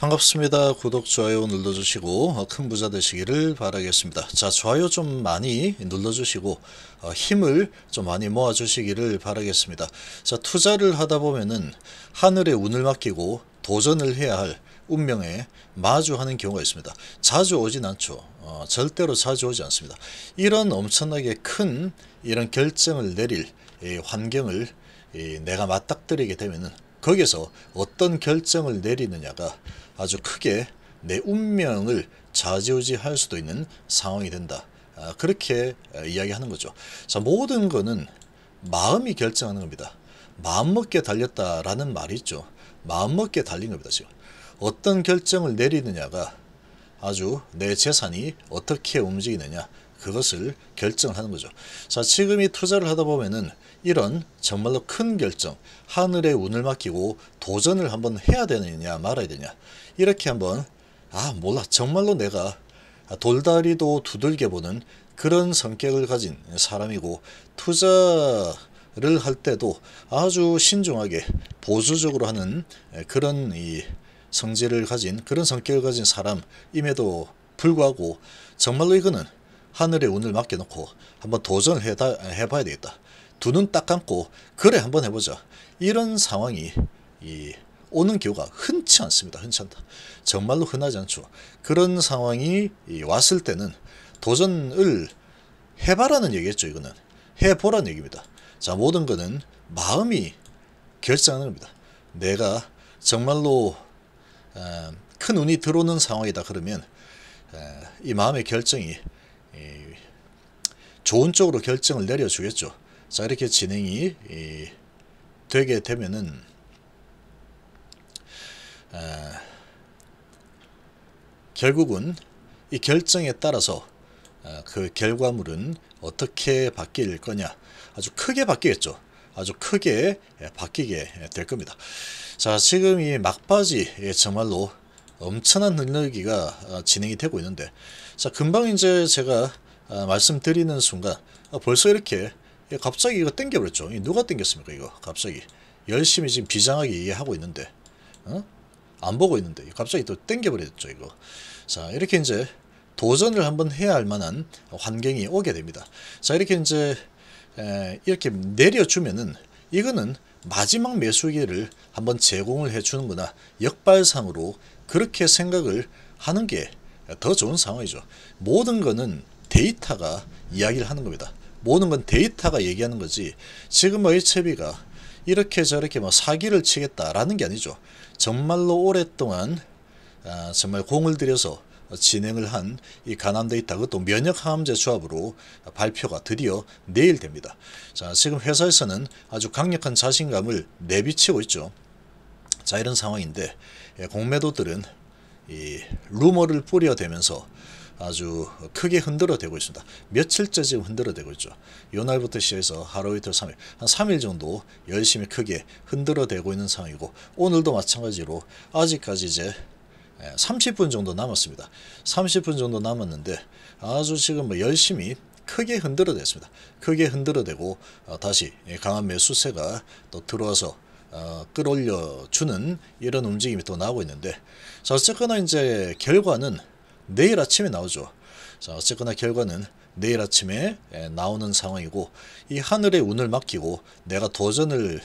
반갑습니다. 구독, 좋아요 눌러주시고 어, 큰 부자 되시기를 바라겠습니다. 자, 좋아요 좀 많이 눌러주시고 어, 힘을 좀 많이 모아주시기를 바라겠습니다. 자, 투자를 하다 보면은 하늘의 운을 맡기고 도전을 해야 할 운명에 마주하는 경우가 있습니다. 자주 오진 않죠. 어, 절대로 자주 오지 않습니다. 이런 엄청나게 큰 이런 결정을 내릴 환경을 내가 맞닥뜨리게 되면은 거기에서 어떤 결정을 내리느냐가 아주 크게 내 운명을 좌지우지할 수도 있는 상황이 된다. 아, 그렇게 아, 이야기하는 거죠. 자, 모든 것은 마음이 결정하는 겁니다. 마음먹게 달렸다라는 말이 있죠. 마음먹게 달린 겁니다. 지금 어떤 결정을 내리느냐가 아주 내 재산이 어떻게 움직이느냐 그것을 결정하는 거죠. 자, 지금 이 투자를 하다 보면은 이런 정말로 큰 결정, 하늘의 운을 맡기고 도전을 한번 해야 되느냐 말아야 되냐 이렇게 한번 아 몰라 정말로 내가 돌다리도 두들겨 보는 그런 성격을 가진 사람이고 투자를 할 때도 아주 신중하게 보수적으로 하는 그런 이 성질을 가진 그런 성격을 가진 사람임에도 불구하고 정말로 이거는 하늘의 운을 맡겨놓고 한번 도전해 봐야 되겠다. 두눈딱 감고 그래 한번 해보자 이런 상황이 이 오는 경우가 흔치 않습니다. 흔치 않다. 정말로 흔하지 않죠. 그런 상황이 왔을 때는 도전을 해봐라는 얘기겠죠. 이거는 해보라는 얘기입니다. 자 모든 거는 마음이 결정하는 겁니다. 내가 정말로 큰 운이 들어오는 상황이다 그러면 이 마음의 결정이 좋은 쪽으로 결정을 내려주겠죠. 자 이렇게 진행이 이, 되게 되면은 어, 결국은 이 결정에 따라서 어, 그 결과물은 어떻게 바뀔 거냐 아주 크게 바뀌겠죠 아주 크게 바뀌게 될 겁니다 자 지금 이 막바지 정말로 엄청난 늘리기가 어, 진행이 되고 있는데 자 금방 이제 제가 어, 말씀드리는 순간 어, 벌써 이렇게 예, 갑자기 이거 땡겨버렸죠. 누가 땡겼습니까 이거 갑자기. 열심히 지금 비장하게 이해하고 있는데 어? 안 보고 있는데 갑자기 또 땡겨버렸죠 이거. 자 이렇게 이제 도전을 한번 해야 할 만한 환경이 오게 됩니다. 자 이렇게 이제 에, 이렇게 내려주면은 이거는 마지막 매수기를 한번 제공을 해주는구나 역발상으로 그렇게 생각을 하는 게 더 좋은 상황이죠. 모든 거는 데이터가 이야기를 하는 겁니다. 모든 건 데이터가 얘기하는 거지 지금 의첩이가 뭐 이렇게 저렇게 뭐 사기를 치겠다라는 게 아니죠. 정말로 오랫동안 아, 정말 공을 들여서 진행을 한 이 가난 데이터 그것도 면역 항암제 조합으로 발표가 드디어 내일 됩니다. 자 지금 회사에서는 아주 강력한 자신감을 내비치고 있죠. 자 이런 상황인데 예, 공매도들은 이 루머를 뿌려대면서 아주 크게 흔들어대고 있습니다. 며칠째 지금 흔들어대고 있죠. 요날부터 시작해서 하루 이틀 3일, 한 3일 정도 열심히 크게 흔들어대고 있는 상황이고 오늘도 마찬가지로 아직까지 이제 30분 예, 정도 남았습니다. 30분 정도 남았는데 아주 지금 뭐 열심히 크게 흔들어댔습니다. 크게 흔들어대고 어, 다시 강한 매수세가 또 들어와서 어, 끌어올려주는 이런 움직임이 또 나오고 있는데 자 어쨌거나 이제 결과는 내일 아침에 나오죠. 자, 어쨌거나 결과는 내일 아침에 예, 나오는 상황이고 이 하늘의 운을 맡기고 내가 도전을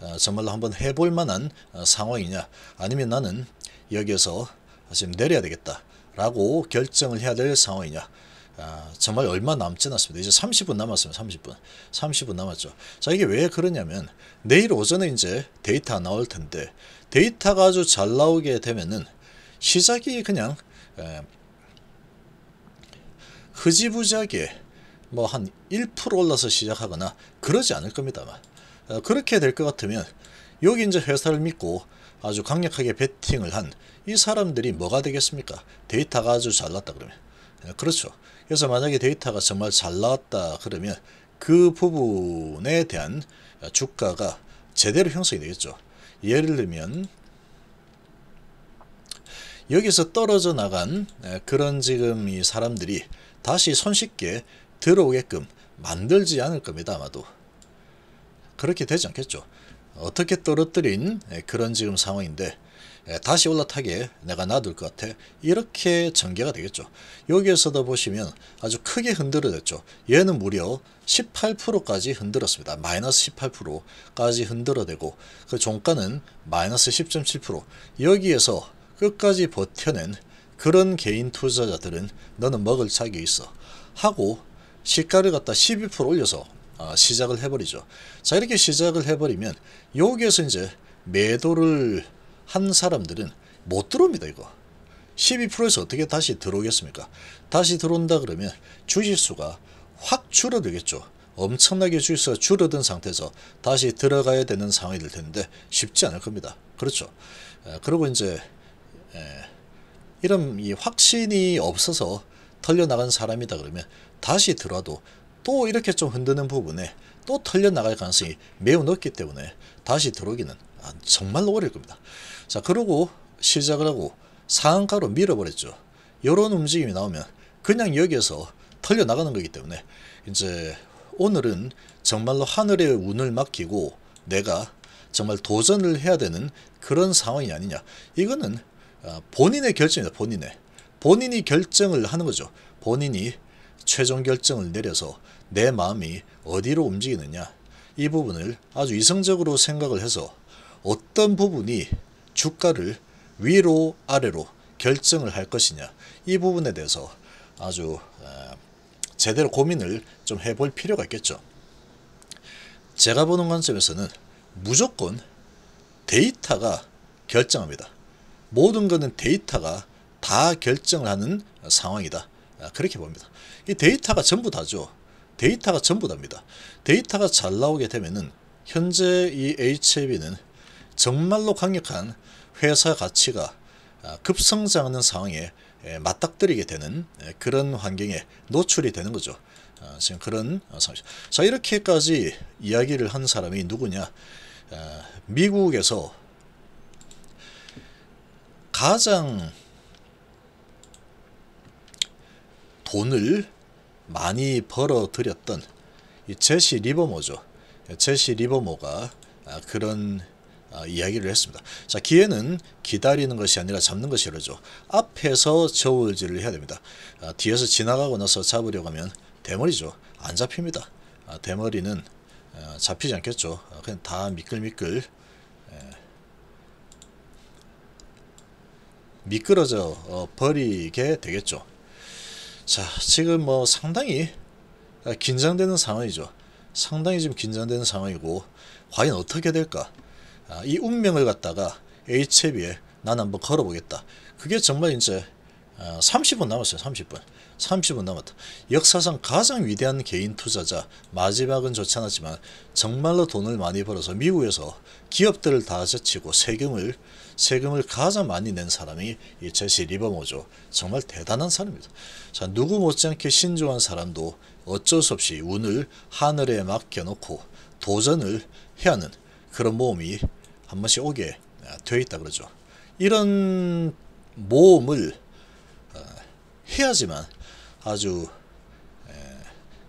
어, 정말로 한번 해볼 만한 어, 상황이냐 아니면 나는 여기에서 지금 내려야 되겠다 라고 결정을 해야 될 상황이냐 아, 정말 얼마 남지 않았습니다. 이제 30분 남았습니다. 30분. 30분 남았죠. 자, 이게 왜 그러냐면 내일 오전에 이제 데이터 나올 텐데 데이터가 아주 잘 나오게 되면은 시작이 그냥 흐지부지하게 뭐한 1% 올라서 시작하거나 그러지 않을 겁니다만 어, 그렇게 될 것 같으면 여기 이제 회사를 믿고 아주 강력하게 베팅을 한 이 사람들이 뭐가 되겠습니까? 데이터가 아주 잘났다 그러면 어, 그렇죠. 그래서 만약에 데이터가 정말 잘 나왔다 그러면 그 부분에 대한 주가가 제대로 형성이 되겠죠. 예를 들면 여기서 떨어져 나간 그런 지금 이 사람들이 다시 손쉽게 들어오게끔 만들지 않을 겁니다. 아마도. 그렇게 되지 않겠죠. 어떻게 떨어뜨린 그런 지금 상황인데 다시 올라타게 내가 놔둘 것 같아 이렇게 전개가 되겠죠 여기에서도 보시면 아주 크게 흔들어졌죠 얘는 무려 18%까지 흔들었습니다 마이너스 18%까지 흔들어대고 그 종가는 마이너스 10.7% 여기에서 끝까지 버텨낸 그런 개인 투자자들은 너는 먹을 착이 있어 하고 시가를 갖다 12% 올려서 아, 시작을 해버리죠. 자 이렇게 시작을 해버리면 여기에서 이제 매도를 한 사람들은 못 들어옵니다 이거 12%에서 어떻게 다시 들어오겠습니까 다시 들어온다 그러면 주식수가 확 줄어들겠죠 엄청나게 주식수가 줄어든 상태에서 다시 들어가야 되는 상황이 될 텐데 쉽지 않을 겁니다 그렇죠 그리고 이제 이런 이 확신이 없어서 털려나간 사람이다 그러면 다시 들어와도 또 이렇게 좀 흔드는 부분에 또 털려나갈 가능성이 매우 높기 때문에 다시 들어오기는 아, 정말로 어려울 겁니다. 자 그러고 시작을 하고 상한가로 밀어버렸죠. 이런 움직임이 나오면 그냥 여기에서 털려나가는 거기 때문에 이제 오늘은 정말로 하늘의 운을 맡기고 내가 정말 도전을 해야 되는 그런 상황이 아니냐. 이거는 어, 본인의 결정이다. 본인의. 본인이 결정을 하는 거죠. 본인이 최종 결정을 내려서 내 마음이 어디로 움직이느냐 이 부분을 아주 이성적으로 생각을 해서 어떤 부분이 주가를 위로 아래로 결정을 할 것이냐 이 부분에 대해서 아주 어, 제대로 고민을 좀 해볼 필요가 있겠죠. 제가 보는 관점에서는 무조건 데이터가 결정합니다. 모든 것은 데이터가 다 결정하는 상황이다. 아, 그렇게 봅니다. 이 데이터가 전부 다죠. 데이터가 전부 답니다. 데이터가 잘 나오게 되면은 현재 이 HIV는 정말로 강력한 회사 가치가 아, 급성장하는 상황에 맞닥뜨리게 되는 그런 환경에 노출이 되는 거죠. 아, 지금 그런 어, 상황이죠. 자 이렇게까지 이야기를 한 사람이 누구냐? 미국에서 가장 돈을 많이 벌어들였던 제시 리버모죠. 제시 리버모가 아, 그런 아, 이야기를 했습니다. 자 기회는 기다리는 것이 아니라 잡는 것이로죠. 앞에서 저울질을 해야 됩니다. 아, 뒤에서 지나가고 나서 잡으려고 하면 대머리죠. 안 잡힙니다. 대머리는 잡히지 않겠죠. 그냥 다 미끌미끌 예, 미끄러져 어, 버리게 되겠죠. 자, 지금 뭐 상당히 아, 긴장되는 상황이죠. 상당히 지금 긴장되는 상황이고 과연 어떻게 될까? 아, 이 운명을 갖다가 HB에 난 한번 걸어보겠다. 그게 정말 이제 30분 어, 남았어요. 30분. 30분 남았다. 역사상 가장 위대한 개인 투자자 마지막은 좋지 않았지만 정말로 돈을 많이 벌어서 미국에서 기업들을 다 제치고 세금을 세금을 가장 많이 낸 사람이 이 제시 리버모죠. 정말 대단한 사람입니다. 자, 누구 못지않게 신중한 사람도 어쩔 수 없이 운을 하늘에 맡겨놓고 도전을 해야 하는 그런 모험이 한 번씩 오게 되어 아, 있다 그러죠. 이런 모험을 해야지만 아주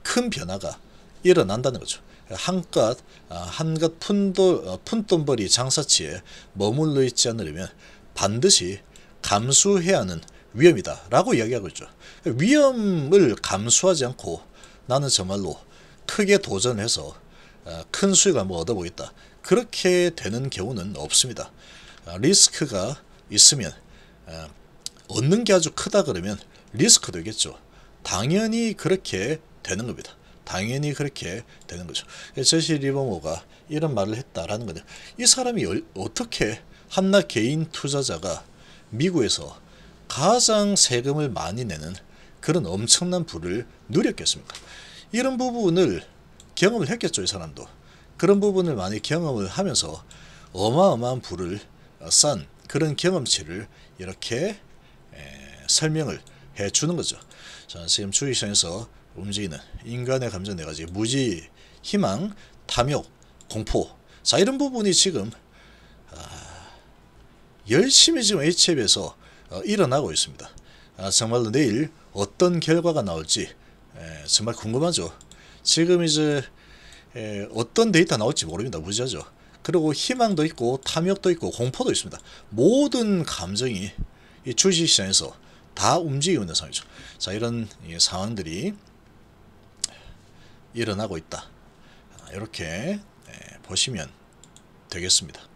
큰 변화가 일어난다는 거죠. 한껏 아, 한껏 푼도, 어, 푼돈벌이 장사치에 머물러 있지 않으려면 반드시 감수해야 하는 위험이다 라고 이야기하고 있죠. 위험을 감수하지 않고 나는 정말로 크게 도전해서 어, 큰 수익을 한번 얻어보겠다. 그렇게 되는 경우는 없습니다. 아, 리스크가 있으면 어, 얻는 게 아주 크다 그러면 리스크 되겠죠. 당연히 그렇게 되는 겁니다. 당연히 그렇게 되는 거죠. 제시 리버모가 이런 말을 했다라는 거죠. 이 사람이 어떻게 한나 개인 투자자가 미국에서 가장 세금을 많이 내는 그런 엄청난 부를 누렸겠습니까? 이런 부분을 경험을 했겠죠, 이 사람도. 그런 부분을 많이 경험을 하면서 어마어마한 부를 싼 그런 경험치를 이렇게 설명을 해주는 거죠. 자, 지금 주의선에서 움직이는 인간의 감정 네 가지 무지, 희망, 탐욕, 공포 자 이런 부분이 지금 아, 열심히 지금 H앱에서 어, 일어나고 있습니다. 아, 정말로 내일 어떤 결과가 나올지 에, 정말 궁금하죠. 지금 이제 에, 어떤 데이터 나올지 모릅니다. 무지하죠. 그리고 희망도 있고 탐욕도 있고 공포도 있습니다. 모든 감정이 이 주식시장에서 다움직이는 상황이죠. 자 이런 예, 상황들이 일어나고 있다. 아, 이렇게 예, 보시면 되겠습니다.